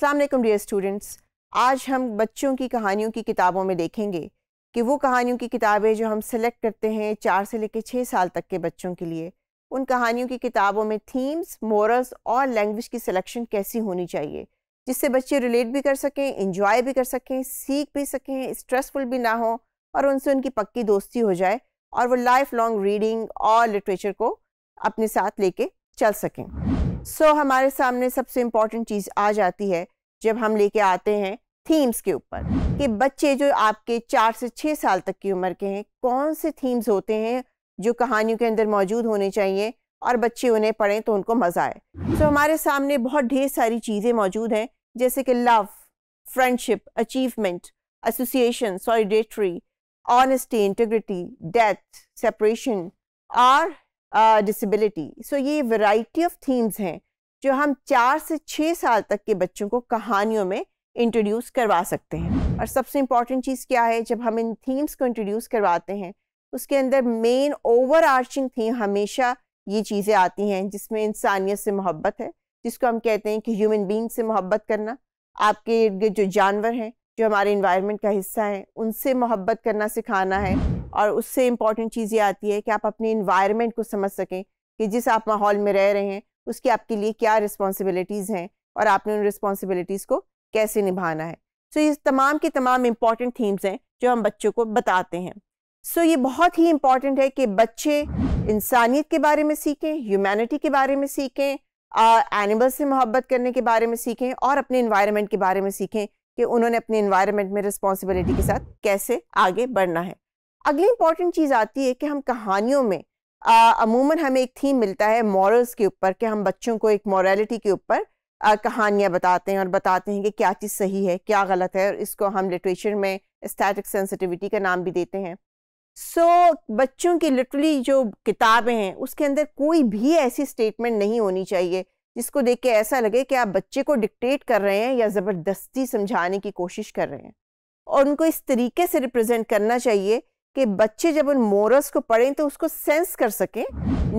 अस्सलाम वालेकुम dear students आज हम बच्चों की कहानियों की किताबों में देखेंगे कि वो कहानियों की किताबें जो हम सेलेक्ट करते हैं चार से लेकर छः साल तक के बच्चों के लिए उन कहानियों की किताबों में थीम्स मोरल्स और लैंग्वेज की सिलेक्शन कैसी होनी चाहिए जिससे बच्चे रिलेट भी कर सकें इंजॉय भी कर सकें सीख भी सकें स्ट्रेसफुल भी ना हो और उनसे उनकी पक्की दोस्ती हो जाए और वो लाइफ लॉन्ग रीडिंग और लिटरेचर को अपने साथ लेके चल सकें सो so, हमारे सामने सबसे इम्पॉर्टेंट चीज़ आ जाती है जब हम लेके आते हैं थीम्स के ऊपर कि बच्चे जो आपके चार से छः साल तक की उम्र के हैं कौन से थीम्स होते हैं जो कहानियों के अंदर मौजूद होने चाहिए और बच्चे उन्हें पढ़ें तो उनको मज़ा आए तो so, हमारे सामने बहुत ढेर सारी चीज़ें मौजूद हैं जैसे कि love friendship achievement association solidarity honesty integrity death separation और डिसबिलिटी uh, सो ये वैरायटी ऑफ थीम्स हैं जो हम चार से छः साल तक के बच्चों को कहानियों में इंट्रोड्यूस करवा सकते हैं और सबसे इम्पॉर्टेंट चीज़ क्या है जब हम इन थीम्स को इंट्रोड्यूस करवाते हैं उसके अंदर मेन ओवर आर्चिंग थीम हमेशा ये चीज़ें आती हैं जिसमें इंसानियत से मोहब्बत है जिसको हम कहते हैं कि ह्यूमन बींग से मोहब्बत करना आपके जो जानवर हैं जो हमारे इन्वायरमेंट का हिस्सा हैं उनसे मोहब्बत करना सिखाना है और उससे इम्पॉर्टेंट चीज़ ये आती है कि आप अपने इन्वायरमेंट को समझ सकें कि जिस आप माहौल में रह रहे हैं उसकी आपके लिए क्या रिस्पॉन्सिबिलिटीज़ हैं और आपने उन रिस्पॉन्सिबिलिटीज़ को कैसे निभाना है सो so, ये तमाम के तमाम इम्पॉर्टेंट थीम्स हैं जो हम बच्चों को बताते हैं सो so, ये बहुत ही इम्पॉर्टेंट है कि बच्चे इंसानियत के बारे में सीखें ह्यूमैनिटी के बारे में सीखें एनिमल्स से मोहब्बत करने के बारे में सीखें और अपने इन्वायरमेंट के बारे में सीखें कि उन्होंने अपने इन्वायरमेंट में रिस्पॉन्सिबिलिटी के साथ कैसे आगे बढ़ना है अगली इंपॉर्टेंट चीज़ आती है कि हम कहानियों में अमूमन हमें एक थीम मिलता है मॉरल्स के ऊपर कि हम बच्चों को एक मॉरेलिटी के ऊपर कहानियाँ बताते हैं और बताते हैं कि क्या चीज़ सही है क्या गलत है और इसको हम लिटरेचर में स्टैटिक सेंसिटिविटी का नाम भी देते हैं सो so, बच्चों की लिटरली जो किताबें हैं उसके अंदर कोई भी ऐसी स्टेटमेंट नहीं होनी चाहिए जिसको देख के ऐसा लगे कि आप बच्चे को डिक्टेट कर रहे हैं या ज़बरदस्ती समझाने की कोशिश कर रहे हैं और उनको इस तरीके से रिप्रेजेंट करना चाहिए कि बच्चे जब उन मोरल्स को पढ़ें तो उसको सेंस कर सकें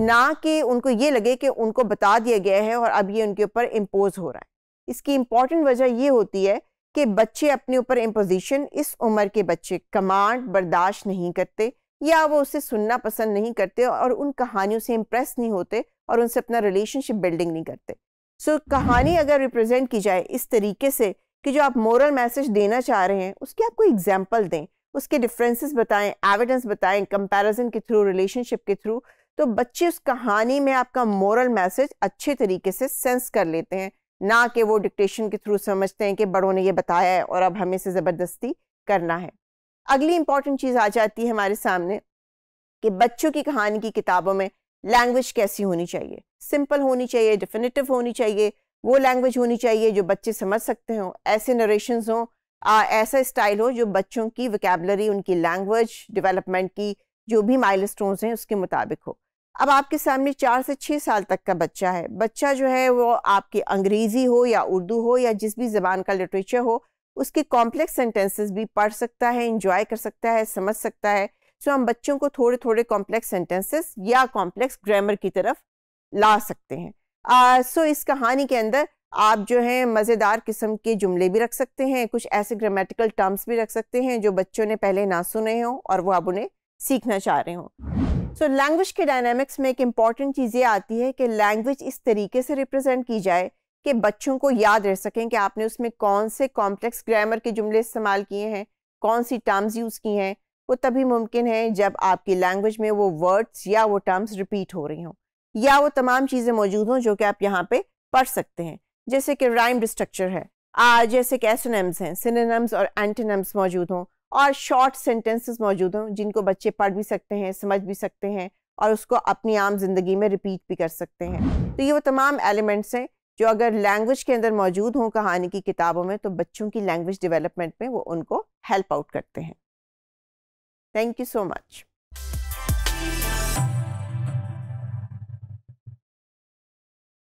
ना कि उनको ये लगे कि उनको बता दिया गया है और अब ये उनके ऊपर इम्पोज हो रहा है इसकी इम्पॉर्टेंट वजह ये होती है कि बच्चे अपने ऊपर इम्पोजिशन इस उम्र के बच्चे कमांड बर्दाश्त नहीं करते या वो उसे सुनना पसंद नहीं करते और उन कहानियों से इम्प्रेस नहीं होते और उनसे अपना रिलेशनशिप बिल्डिंग नहीं करते सो so, कहानी अगर रिप्रेजेंट की जाए इस तरीके से कि जो आप मोरल मैसेज देना चाह रहे हैं उसकी आपको एग्जाम्पल दें उसके डिफरेंसेस बताएं एविडेंस बताएं कंपैरिजन के थ्रू रिलेशनशिप के थ्रू तो बच्चे उस कहानी में आपका मोरल मैसेज अच्छे तरीके से सेंस कर लेते हैं ना कि वो डिक्टेशन के थ्रू समझते हैं कि बड़ों ने ये बताया है और अब हमें इसे ज़बरदस्ती करना है अगली इंपॉर्टेंट चीज़ आ जाती है हमारे सामने कि बच्चों की कहानी की किताबों में लैंग्वेज कैसी होनी चाहिए सिंपल होनी चाहिए डिफिनेटिव होनी चाहिए वो लैंग्वेज होनी चाहिए जो बच्चे समझ सकते हों ऐसे नरेशंस हों आ, ऐसा स्टाइल हो जो बच्चों की वकेबलरी उनकी लैंग्वेज डेवलपमेंट की जो भी माइल हैं उसके मुताबिक हो अब आपके सामने चार से छः साल तक का बच्चा है बच्चा जो है वो आपकी अंग्रेज़ी हो या उर्दू हो या जिस भी ज़बान का लिटरेचर हो उसके कॉम्प्लेक्स सेंटेंसेस भी पढ़ सकता है इंजॉय कर सकता है समझ सकता है सो हम बच्चों को थोड़े थोड़े कॉम्प्लेक्स सेंटेंसेस या कॉम्प्लेक्स ग्रामर की तरफ ला सकते हैं सो uh, so इस कहानी के अंदर आप जो है मज़ेदार किस्म के जुमले भी रख सकते हैं कुछ ऐसे ग्रामेटिकल टर्म्स भी रख सकते हैं जो बच्चों ने पहले ना सुने हों और वो अब उन्हें सीखना चाह रहे हों सो लैंग्वेज के डायनामिक्स में एक इम्पॉर्टेंट चीज़ ये आती है कि लैंग्वेज इस तरीके से रिप्रेजेंट की जाए कि बच्चों को याद रह सकें कि आपने उसमें कौन से कॉम्प्लेक्स ग्रामर के जुमले इस्तेमाल किए हैं कौन सी टर्म्स यूज़ की हैं वो तभी मुमकिन है जब आपकी लैंग्वेज में वो वर्ड्स या वो टर्म्स रिपीट हो रही हों या वो तमाम चीज़ें मौजूद हों जो कि आप यहाँ पर पढ़ सकते हैं जैसे कि राइम्ड स्ट्रक्चर है आ, जैसे कि एसोनम्स हैं सिनेम्स और एंटेनम्स मौजूद हों और शॉर्ट सेंटेंसेस मौजूद हों जिनको बच्चे पढ़ भी सकते हैं समझ भी सकते हैं और उसको अपनी आम जिंदगी में रिपीट भी कर सकते हैं तो ये वो तमाम एलिमेंट्स हैं जो अगर लैंग्वेज के अंदर मौजूद हों कहानी की किताबों में तो बच्चों की लैंग्वेज डेवलपमेंट में वो उनको हेल्प आउट करते हैं थैंक यू सो मच